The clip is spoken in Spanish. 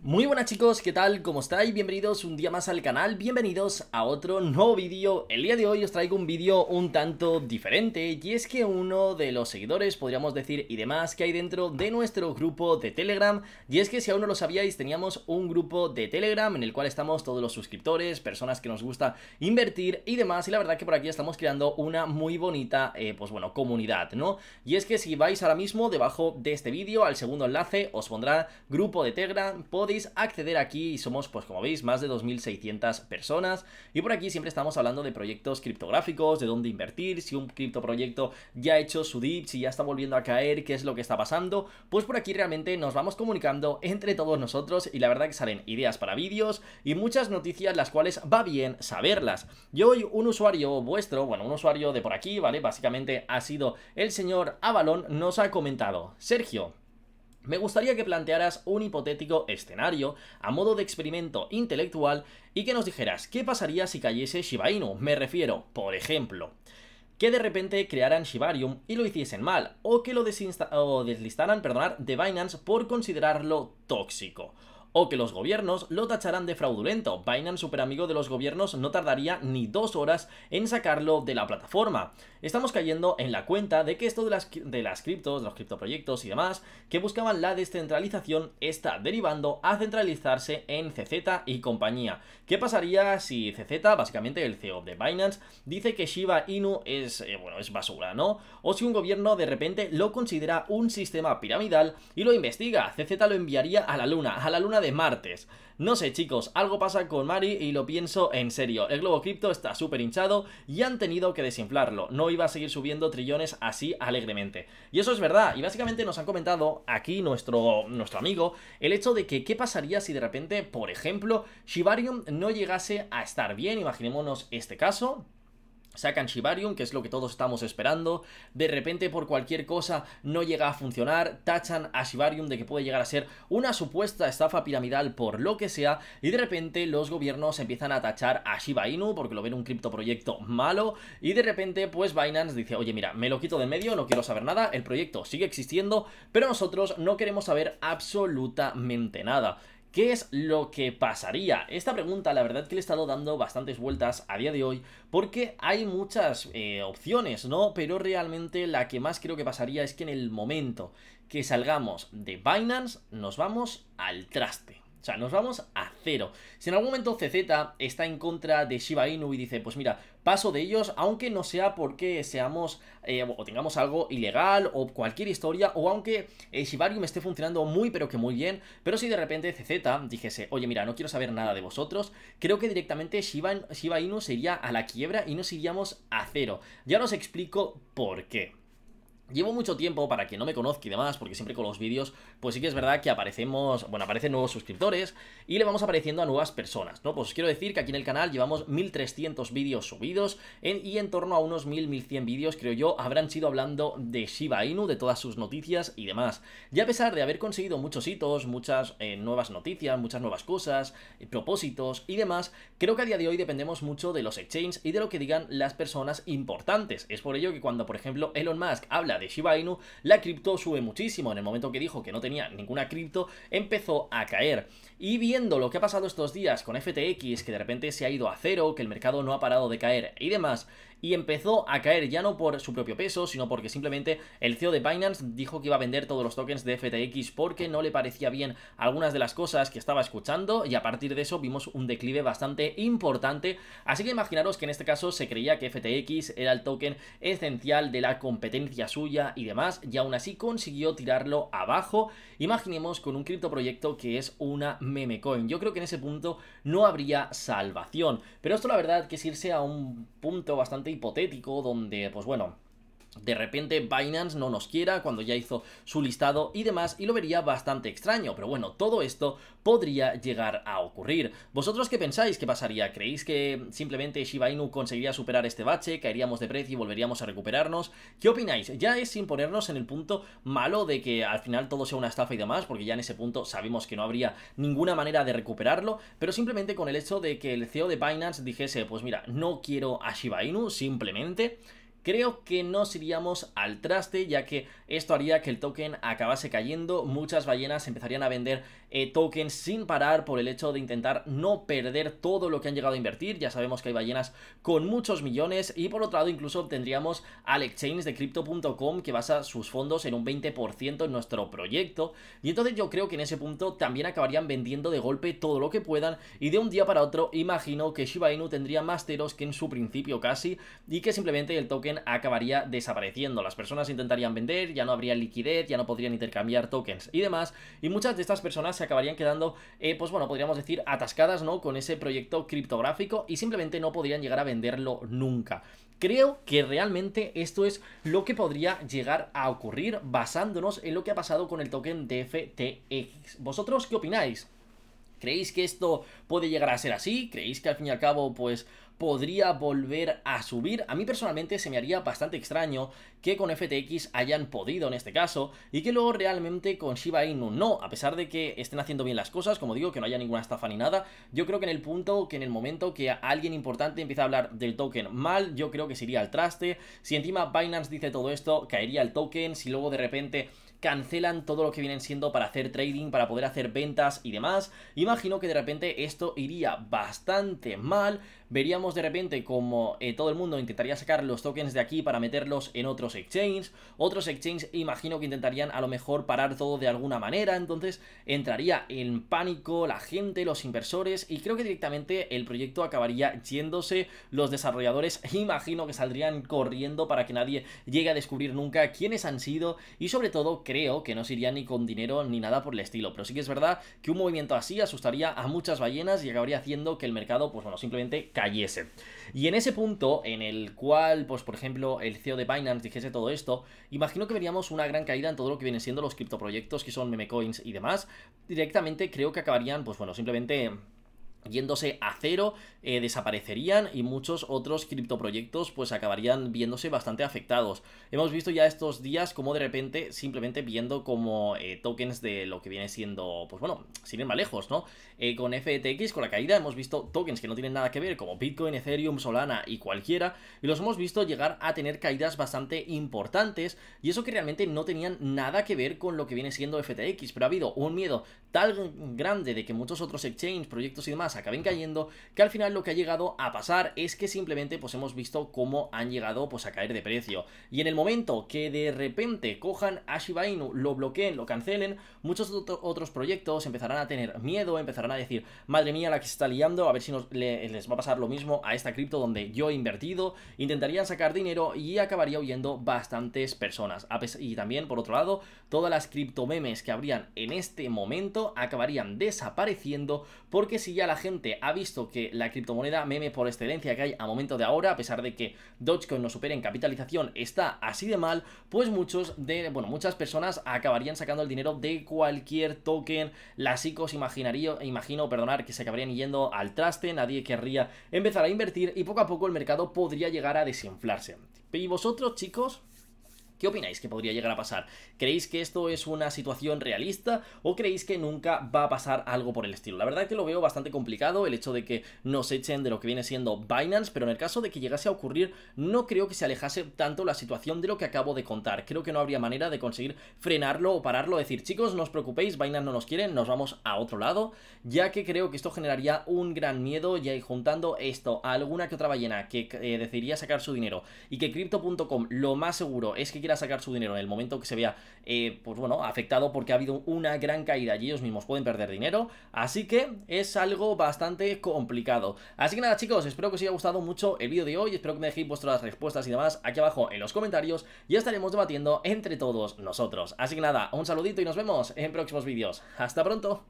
Muy buenas chicos, ¿qué tal? ¿Cómo estáis? Bienvenidos un día más al canal, bienvenidos a otro nuevo vídeo El día de hoy os traigo un vídeo un tanto diferente Y es que uno de los seguidores, podríamos decir, y demás que hay dentro de nuestro grupo de Telegram Y es que si aún no lo sabíais, teníamos un grupo de Telegram En el cual estamos todos los suscriptores, personas que nos gusta invertir y demás Y la verdad que por aquí estamos creando una muy bonita, eh, pues bueno, comunidad, ¿no? Y es que si vais ahora mismo debajo de este vídeo, al segundo enlace, os pondrá grupo de Telegram, por podéis acceder aquí y somos, pues como veis, más de 2.600 personas. Y por aquí siempre estamos hablando de proyectos criptográficos, de dónde invertir, si un criptoproyecto ya ha hecho su dip, si ya está volviendo a caer, qué es lo que está pasando. Pues por aquí realmente nos vamos comunicando entre todos nosotros y la verdad que salen ideas para vídeos y muchas noticias las cuales va bien saberlas. Y hoy un usuario vuestro, bueno, un usuario de por aquí, ¿vale? Básicamente ha sido el señor Avalón nos ha comentado, Sergio, me gustaría que plantearas un hipotético escenario a modo de experimento intelectual y que nos dijeras qué pasaría si cayese Shiba Inu. Me refiero, por ejemplo, que de repente crearan Shibarium y lo hiciesen mal, o que lo o deslistaran perdonar, de Binance por considerarlo tóxico o que los gobiernos lo tacharán de fraudulento. Binance, amigo de los gobiernos, no tardaría ni dos horas en sacarlo de la plataforma. Estamos cayendo en la cuenta de que esto de las, de las criptos, de los criptoproyectos y demás, que buscaban la descentralización, está derivando a centralizarse en CZ y compañía. ¿Qué pasaría si CZ, básicamente el CEO de Binance, dice que Shiba Inu es, eh, bueno, es basura, ¿no? O si un gobierno de repente lo considera un sistema piramidal y lo investiga, CZ lo enviaría a la luna, a la luna de martes. No sé chicos, algo pasa con Mari y lo pienso en serio. El globo cripto está súper hinchado y han tenido que desinflarlo. No iba a seguir subiendo trillones así alegremente. Y eso es verdad. Y básicamente nos han comentado aquí nuestro, nuestro amigo el hecho de que qué pasaría si de repente, por ejemplo, Shibarium no llegase a estar bien. Imaginémonos este caso. Sacan Shibarium, que es lo que todos estamos esperando. De repente, por cualquier cosa, no llega a funcionar. Tachan a Shibarium de que puede llegar a ser una supuesta estafa piramidal por lo que sea. Y de repente, los gobiernos empiezan a tachar a Shiba Inu porque lo ven un criptoproyecto malo. Y de repente, pues Binance dice: Oye, mira, me lo quito de medio, no quiero saber nada. El proyecto sigue existiendo, pero nosotros no queremos saber absolutamente nada. ¿Qué es lo que pasaría? Esta pregunta la verdad que le he estado dando bastantes vueltas a día de hoy porque hay muchas eh, opciones, ¿no? Pero realmente la que más creo que pasaría es que en el momento que salgamos de Binance nos vamos al traste. O sea, nos vamos a cero. Si en algún momento CZ está en contra de Shiba Inu y dice, pues mira, paso de ellos, aunque no sea porque seamos eh, o tengamos algo ilegal o cualquier historia, o aunque eh, Shibarium esté funcionando muy pero que muy bien, pero si de repente CZ dijese, oye mira, no quiero saber nada de vosotros, creo que directamente Shiba, Shiba Inu sería a la quiebra y nos iríamos a cero. Ya os explico por qué. Llevo mucho tiempo, para quien no me conozca y demás, porque siempre con los vídeos, pues sí que es verdad que aparecemos, bueno, aparecen nuevos suscriptores y le vamos apareciendo a nuevas personas, ¿no? Pues quiero decir que aquí en el canal llevamos 1300 vídeos subidos y en torno a unos 1000, 1100 vídeos, creo yo, habrán sido hablando de Shiba Inu, de todas sus noticias y demás. Y a pesar de haber conseguido muchos hitos, muchas eh, nuevas noticias, muchas nuevas cosas, eh, propósitos y demás, creo que a día de hoy dependemos mucho de los exchanges y de lo que digan las personas importantes. Es por ello que cuando, por ejemplo, Elon Musk habla de Shiba Inu, la cripto sube muchísimo. En el momento que dijo que no tenía ninguna cripto, empezó a caer. Y viendo lo que ha pasado estos días con FTX, que de repente se ha ido a cero, que el mercado no ha parado de caer y demás, y empezó a caer ya no por su propio peso, sino porque simplemente el CEO de Binance dijo que iba a vender todos los tokens de FTX porque no le parecía bien algunas de las cosas que estaba escuchando y a partir de eso vimos un declive bastante importante. Así que imaginaros que en este caso se creía que FTX era el token esencial de la competencia suya y demás y aún así consiguió tirarlo abajo. Imaginemos con un criptoproyecto que es una memecoin. Yo creo que en ese punto no habría salvación. Pero esto la verdad que es irse a un punto bastante hipotético, donde, pues bueno, de repente Binance no nos quiera cuando ya hizo su listado y demás y lo vería bastante extraño, pero bueno, todo esto podría llegar a ocurrir. ¿Vosotros qué pensáis que pasaría? ¿Creéis que simplemente Shiba Inu conseguiría superar este bache, caeríamos de precio y volveríamos a recuperarnos? ¿Qué opináis? Ya es sin ponernos en el punto malo de que al final todo sea una estafa y demás, porque ya en ese punto sabemos que no habría ninguna manera de recuperarlo, pero simplemente con el hecho de que el CEO de Binance dijese, pues mira, no quiero a Shiba Inu, simplemente Creo que nos iríamos al traste ya que esto haría que el token acabase cayendo, muchas ballenas empezarían a vender eh, tokens sin parar por el hecho de intentar no perder todo lo que han llegado a invertir, ya sabemos que hay ballenas con muchos millones y por otro lado incluso obtendríamos al exchange de crypto.com que basa sus fondos en un 20% en nuestro proyecto y entonces yo creo que en ese punto también acabarían vendiendo de golpe todo lo que puedan y de un día para otro imagino que Shiba Inu tendría más ceros que en su principio casi y que simplemente el token acabaría desapareciendo. Las personas intentarían vender, ya no habría liquidez, ya no podrían intercambiar tokens y demás. Y muchas de estas personas se acabarían quedando, eh, pues bueno, podríamos decir atascadas, ¿no? Con ese proyecto criptográfico y simplemente no podrían llegar a venderlo nunca. Creo que realmente esto es lo que podría llegar a ocurrir basándonos en lo que ha pasado con el token DFTX. ¿Vosotros qué opináis? ¿Creéis que esto puede llegar a ser así? ¿Creéis que al fin y al cabo, pues podría volver a subir. A mí personalmente se me haría bastante extraño que con FTX hayan podido en este caso y que luego realmente con Shiba Inu no, a pesar de que estén haciendo bien las cosas, como digo, que no haya ninguna estafa ni nada, yo creo que en el punto, que en el momento que alguien importante empieza a hablar del token mal, yo creo que se iría al traste. Si encima Binance dice todo esto, caería el token, si luego de repente cancelan todo lo que vienen siendo para hacer trading, para poder hacer ventas y demás. Imagino que de repente esto iría bastante mal, veríamos de repente como eh, todo el mundo intentaría sacar los tokens de aquí para meterlos en otros exchanges, otros exchanges imagino que intentarían a lo mejor parar todo de alguna manera, entonces entraría en pánico la gente, los inversores y creo que directamente el proyecto acabaría yéndose, los desarrolladores imagino que saldrían corriendo para que nadie llegue a descubrir nunca quiénes han sido y sobre todo creo que no se irían ni con dinero ni nada por el estilo, pero sí que es verdad que un movimiento así asustaría a muchas ballenas y acabaría haciendo que el mercado pues bueno simplemente cayese. Y en ese punto, en el cual, pues por ejemplo, el CEO de Binance dijese todo esto, imagino que veríamos una gran caída en todo lo que vienen siendo los criptoproyectos que son memecoins y demás. Directamente creo que acabarían, pues bueno, simplemente yéndose a cero, eh, desaparecerían y muchos otros criptoproyectos pues acabarían viéndose bastante afectados. Hemos visto ya estos días como de repente simplemente viendo como eh, tokens de lo que viene siendo, pues bueno, sin ir más lejos, ¿no? Eh, con FTX, con la caída, hemos visto tokens que no tienen nada que ver como Bitcoin, Ethereum, Solana y cualquiera y los hemos visto llegar a tener caídas bastante importantes y eso que realmente no tenían nada que ver con lo que viene siendo FTX, pero ha habido un miedo tan grande de que muchos otros exchanges, proyectos y demás acaben cayendo, que al final lo que ha llegado a pasar es que simplemente pues hemos visto cómo han llegado pues a caer de precio. Y en el momento que de repente cojan a Shiba Inu, lo bloqueen, lo cancelen, muchos otros proyectos empezarán a tener miedo, empezarán a decir, madre mía la que se está liando, a ver si nos, les va a pasar lo mismo a esta cripto donde yo he invertido, intentarían sacar dinero y acabaría huyendo bastantes personas. Y también por otro lado, todas las criptomemes que habrían en este momento acabarían desapareciendo porque si ya la gente ha visto que la criptomoneda meme por excelencia que hay a momento de ahora, a pesar de que Dogecoin no supere en capitalización, está así de mal, pues muchos de, bueno, muchas personas acabarían sacando el dinero de cualquier token. Las ICOs imaginaría, imagino, perdonar, que se acabarían yendo al traste, nadie querría empezar a invertir y poco a poco el mercado podría llegar a desinflarse. ¿Y vosotros, chicos? ¿Qué opináis que podría llegar a pasar? ¿Creéis que esto es una situación realista o creéis que nunca va a pasar algo por el estilo? La verdad es que lo veo bastante complicado el hecho de que nos echen de lo que viene siendo Binance, pero en el caso de que llegase a ocurrir no creo que se alejase tanto la situación de lo que acabo de contar. Creo que no habría manera de conseguir frenarlo o pararlo, decir chicos, no os preocupéis, Binance no nos quiere, nos vamos a otro lado, ya que creo que esto generaría un gran miedo y ahí juntando esto a alguna que otra ballena que eh, decidiría sacar su dinero y que crypto.com lo más seguro es que a sacar su dinero en el momento que se vea, eh, pues bueno, afectado porque ha habido una gran caída y ellos mismos pueden perder dinero. Así que es algo bastante complicado. Así que nada, chicos, espero que os haya gustado mucho el vídeo de hoy. Espero que me dejéis vuestras respuestas y demás aquí abajo en los comentarios. Y estaremos debatiendo entre todos nosotros. Así que nada, un saludito y nos vemos en próximos vídeos. ¡Hasta pronto!